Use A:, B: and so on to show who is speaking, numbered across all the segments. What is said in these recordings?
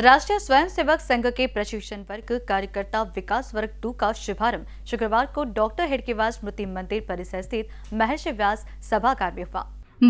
A: राष्ट्रीय स्वयंसेवक संघ के प्रशिक्षण वर्ग कार्यकर्ता विकास वर्ग टू का शुभारंभ शुक्रवार को डॉक्टर हेडकेवास स्मृति मंदिर परिसर स्थित महर्षि व्यास सभागार में हुआ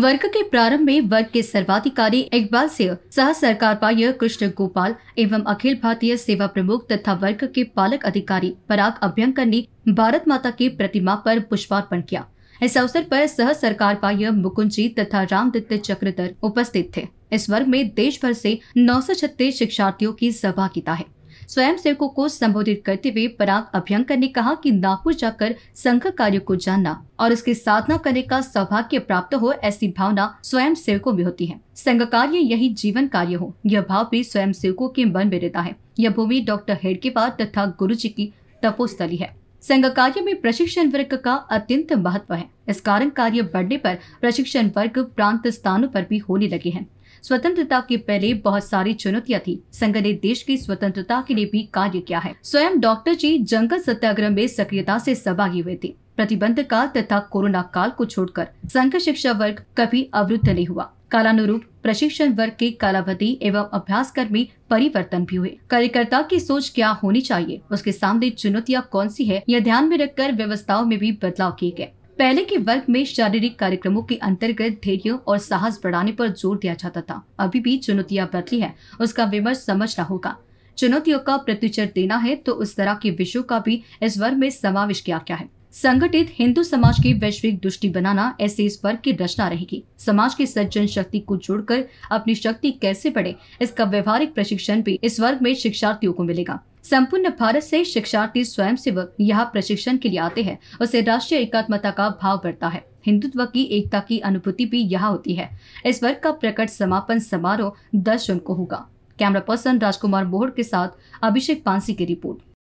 A: वर्ग के प्रारंभ में वर्ग के सर्वाधिकारी इकबाल सिंह सह सरकार कृष्ण गोपाल एवं अखिल भारतीय सेवा प्रमुख तथा वर्ग के पालक अधिकारी पराग अभ्यंकर ने भारत माता की प्रतिमा पर पुष्पार्पण किया इस अवसर पर सह सरकार पाय मुकुंद जी तथा रामदित्य चक्रधर उपस्थित थे इस वर्ग में देश भर से नौ शिक्षार्थियों की सहभागिता है स्वयं सेवकों को संबोधित करते हुए पराग अभ्यंकर ने कहा कि नागपुर जाकर संघ कार्य को जानना और इसकी साधना करने का सौभाग्य प्राप्त हो ऐसी भावना स्वयं सेवकों में होती है संघ कार्य यही जीवन कार्य हो यह भाव भी स्वयं सेवकों के मन में रहता है यह भूमि डॉक्टर पार तथा गुरु जी की तपोस्थली है संघ कार्य में प्रशिक्षण वर्ग का अत्यंत महत्व है इस कारण कार्य बढ़ने पर प्रशिक्षण वर्ग प्रांत स्थानों पर भी होने लगे हैं स्वतंत्रता के पहले बहुत सारी चुनौतियाँ थी संघ ने देश की स्वतंत्रता के लिए भी कार्य किया है स्वयं डॉक्टर जी जंगल सत्याग्रह में सक्रियता से सहभागी हुए थे प्रतिबंध काल तथा कोरोना काल को छोड़कर संघ शिक्षा वर्ग कभी अवरुद्ध नहीं हुआ कालानुरूप प्रशिक्षण वर्ग के कालावधि एवं कर में परिवर्तन भी हुए कार्यकर्ता की सोच क्या होनी चाहिए उसके सामने चुनौतियाँ कौन सी है यह ध्यान में रखकर व्यवस्थाओं में भी बदलाव किए गए पहले के वर्ग में शारीरिक कार्यक्रमों के अंतर्गत धैर्य और साहस बढ़ाने पर जोर दिया जाता था अभी भी चुनौतियां बदली है उसका विमर्श समझना होगा चुनौतियों का प्रत्युत्तर देना है तो उस तरह के विषयों का भी इस वर्ग में समावेश किया गया है संगठित हिंदू समाज की वैश्विक दृष्टि बनाना ऐसे इस वर्ग की रचना रहेगी समाज की सज्जन शक्ति को जोड़कर अपनी शक्ति कैसे बढ़े इसका व्यवहारिक प्रशिक्षण भी इस वर्ग में शिक्षार्थियों को मिलेगा संपूर्ण भारत से शिक्षार्थी स्वयं सेवक यहाँ प्रशिक्षण के लिए आते हैं उसे राष्ट्रीय एकात्मता का भाव बढ़ता है हिंदुत्व की एकता की अनुभूति भी यहाँ होती है इस वर्ग का प्रकट समापन समारोह दस जून को होगा कैमरा पर्सन राजकुमार मोहर के साथ अभिषेक पांसी की रिपोर्ट